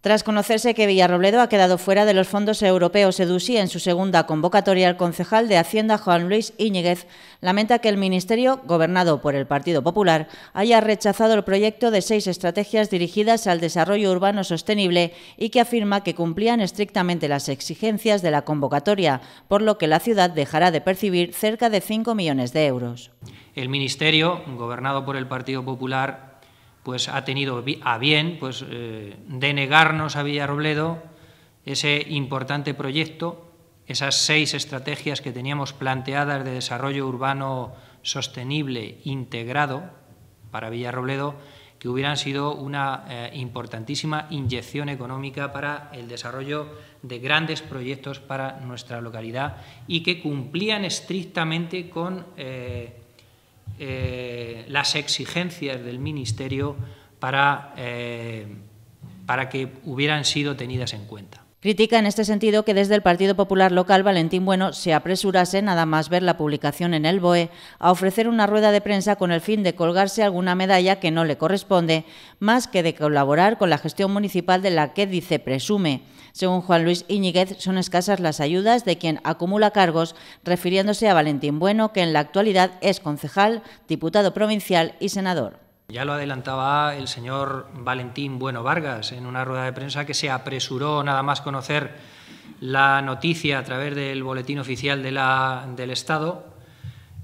Tras conocerse que Villarrobledo ha quedado fuera de los fondos europeos EDUSI en su segunda convocatoria, el concejal de Hacienda Juan Luis Íñiguez lamenta que el Ministerio, gobernado por el Partido Popular, haya rechazado el proyecto de seis estrategias dirigidas al desarrollo urbano sostenible y que afirma que cumplían estrictamente las exigencias de la convocatoria, por lo que la ciudad dejará de percibir cerca de 5 millones de euros. El Ministerio, gobernado por el Partido Popular, pues ha tenido a bien pues, eh, denegarnos a Villarrobledo ese importante proyecto, esas seis estrategias que teníamos planteadas de desarrollo urbano sostenible integrado para Villarrobledo, que hubieran sido una eh, importantísima inyección económica para el desarrollo de grandes proyectos para nuestra localidad y que cumplían estrictamente con eh, eh, las exigencias del Ministerio para, eh, para que hubieran sido tenidas en cuenta. Critica en este sentido que desde el Partido Popular local Valentín Bueno se apresurase, nada más ver la publicación en el BOE, a ofrecer una rueda de prensa con el fin de colgarse alguna medalla que no le corresponde, más que de colaborar con la gestión municipal de la que dice presume. Según Juan Luis Iñiguez, son escasas las ayudas de quien acumula cargos, refiriéndose a Valentín Bueno, que en la actualidad es concejal, diputado provincial y senador. Ya lo adelantaba el señor Valentín Bueno Vargas en una rueda de prensa que se apresuró nada más conocer la noticia a través del boletín oficial del Estado,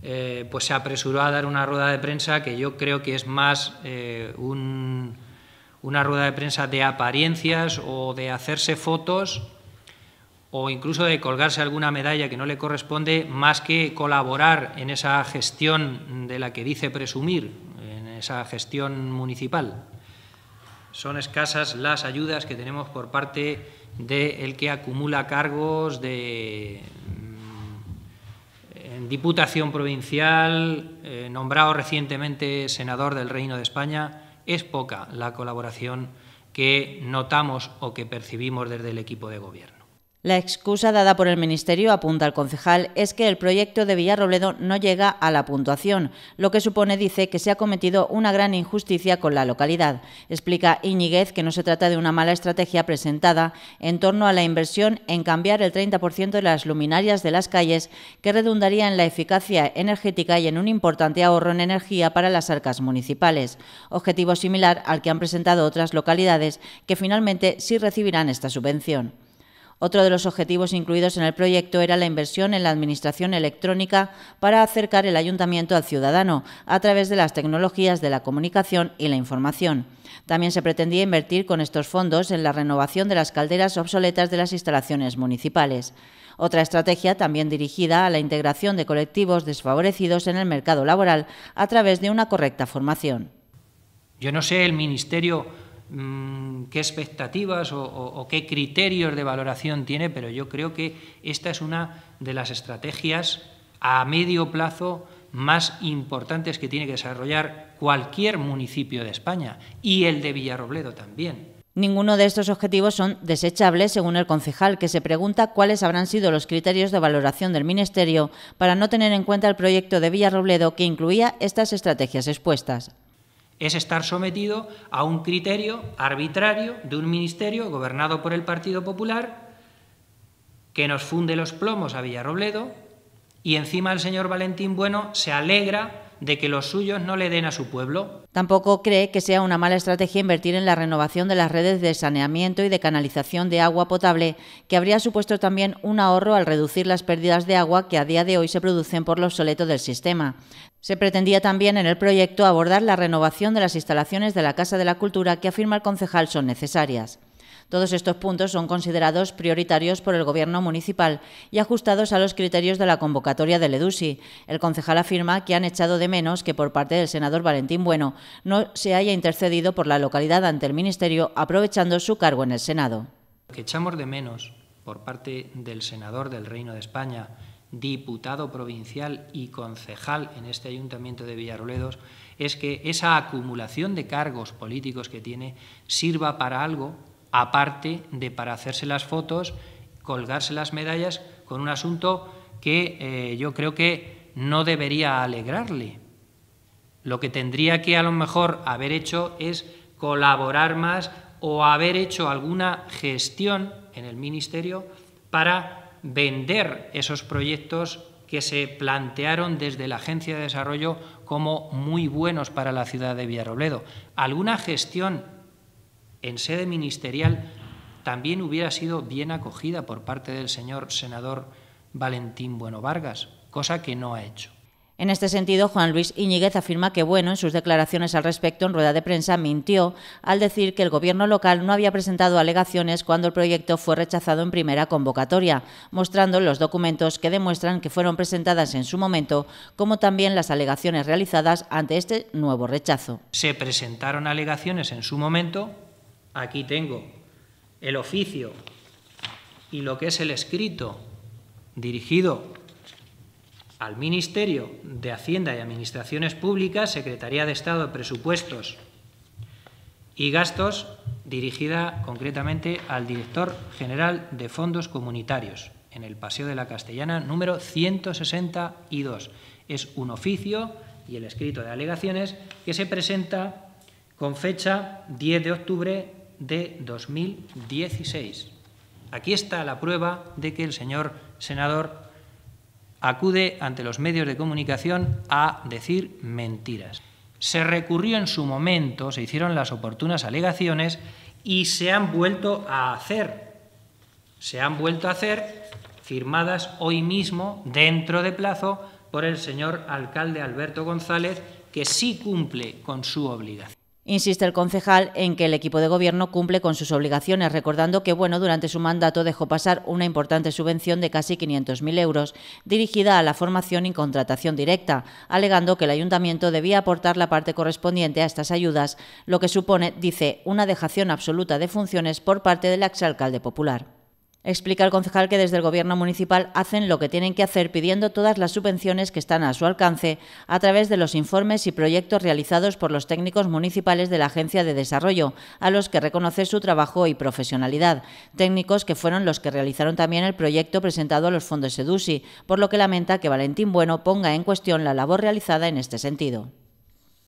eh, pues se apresuró a dar una rueda de prensa que yo creo que es más eh, una rueda de prensa de apariencias o de hacerse fotos o incluso de colgarse alguna medalla que no le corresponde, más que colaborar en esa gestión de la que dice presumir esa gestión municipal. Son escasas las ayudas que tenemos por parte del el que acumula cargos de mm, Diputación Provincial, eh, nombrado recientemente senador del Reino de España, es poca la colaboración que notamos o que percibimos desde el equipo de gobierno. La excusa dada por el Ministerio, apunta al concejal, es que el proyecto de Villarrobledo no llega a la puntuación, lo que supone, dice, que se ha cometido una gran injusticia con la localidad. Explica Iñiguez que no se trata de una mala estrategia presentada en torno a la inversión en cambiar el 30% de las luminarias de las calles, que redundaría en la eficacia energética y en un importante ahorro en energía para las arcas municipales. Objetivo similar al que han presentado otras localidades, que finalmente sí recibirán esta subvención. Otro de los objetivos incluidos en el proyecto era la inversión en la administración electrónica para acercar el ayuntamiento al ciudadano a través de las tecnologías de la comunicación y la información. También se pretendía invertir con estos fondos en la renovación de las calderas obsoletas de las instalaciones municipales. Otra estrategia también dirigida a la integración de colectivos desfavorecidos en el mercado laboral a través de una correcta formación. Yo no sé el ministerio Mm, qué expectativas o, qué criterios de valoración tiene, pero yo creo que esta es una de las estrategias a medio plazo más importantes que tiene que desarrollar cualquier municipio de España y el de Villarrobledo también. Ninguno de estos objetivos son desechables, según el concejal, que se pregunta cuáles habrán sido los criterios de valoración del Ministerio para no tener en cuenta el proyecto de Villarrobledo que incluía estas estrategias expuestas es estar sometido a un criterio arbitrario de un ministerio gobernado por el Partido Popular que nos funde los plomos a Villarrobledo y encima el señor Valentín Bueno se alegra de que los suyos no le den a su pueblo? Tampoco cree que sea una mala estrategia invertir en la renovación de las redes de saneamiento y de canalización de agua potable, que habría supuesto también un ahorro al reducir las pérdidas de agua que a día de hoy se producen por lo obsoleto del sistema. Se pretendía también en el proyecto abordar la renovación de las instalaciones de la Casa de la Cultura que afirma el concejal son necesarias. Todos estos puntos son considerados prioritarios por el Gobierno municipal y ajustados a los criterios de la convocatoria de Ledusi. El concejal afirma que han echado de menos que por parte del senador Valentín Bueno no se haya intercedido por la localidad ante el Ministerio aprovechando su cargo en el Senado. Que echamos de menos por parte del senador del Reino de España, diputado provincial y concejal en este ayuntamiento de Villaroledos, es que esa acumulación de cargos políticos que tiene sirva para algo aparte de para hacerse las fotos, colgarse las medallas con un asunto que eh, yo creo que no debería alegrarle. Lo que tendría que a lo mejor haber hecho es colaborar más o haber hecho alguna gestión en el Ministerio para vender esos proyectos que se plantearon desde la Agencia de Desarrollo como muy buenos para la ciudad de Villarrobledo. Alguna gestión en sede ministerial también hubiera sido bien acogida por parte del señor senador Valentín Bueno Vargas, cosa que no ha hecho. En este sentido, Juan Luis Iñiguez afirma que Bueno, en sus declaraciones al respecto en rueda de prensa, mintió al decir que el gobierno local no había presentado alegaciones cuando el proyecto fue rechazado en primera convocatoria, mostrando los documentos que demuestran que fueron presentadas en su momento, como también las alegaciones realizadas ante este nuevo rechazo. Se presentaron alegaciones en su momento, aquí tengo el oficio y lo que es el escrito dirigido al Ministerio de Hacienda y Administraciones Públicas, Secretaría de Estado de Presupuestos y Gastos, dirigida concretamente al Director General de Fondos Comunitarios, en el Paseo de la Castellana número 162. Es un oficio y el escrito de alegaciones que se presenta con fecha 10 de octubre de 2016. Aquí está la prueba de que el señor senador acude ante los medios de comunicación a decir mentiras. Se recurrió en su momento, se hicieron las oportunas alegaciones y se han vuelto a hacer. Se han vuelto a hacer firmadas hoy mismo, dentro de plazo, por el señor alcalde Alberto González, que sí cumple con su obligación. Insiste el concejal en que el equipo de gobierno cumple con sus obligaciones, recordando que bueno, durante su mandato dejó pasar una importante subvención de casi 500.000 euros dirigida a la formación y contratación directa, alegando que el ayuntamiento debía aportar la parte correspondiente a estas ayudas, lo que supone, dice, una dejación absoluta de funciones por parte del exalcalde popular. Explica el concejal que desde el Gobierno municipal hacen lo que tienen que hacer pidiendo todas las subvenciones que están a su alcance a través de los informes y proyectos realizados por los técnicos municipales de la Agencia de Desarrollo, a los que reconoce su trabajo y profesionalidad, técnicos que fueron los que realizaron también el proyecto presentado a los fondos SEDUSI, por lo que lamenta que Valentín Bueno ponga en cuestión la labor realizada en este sentido.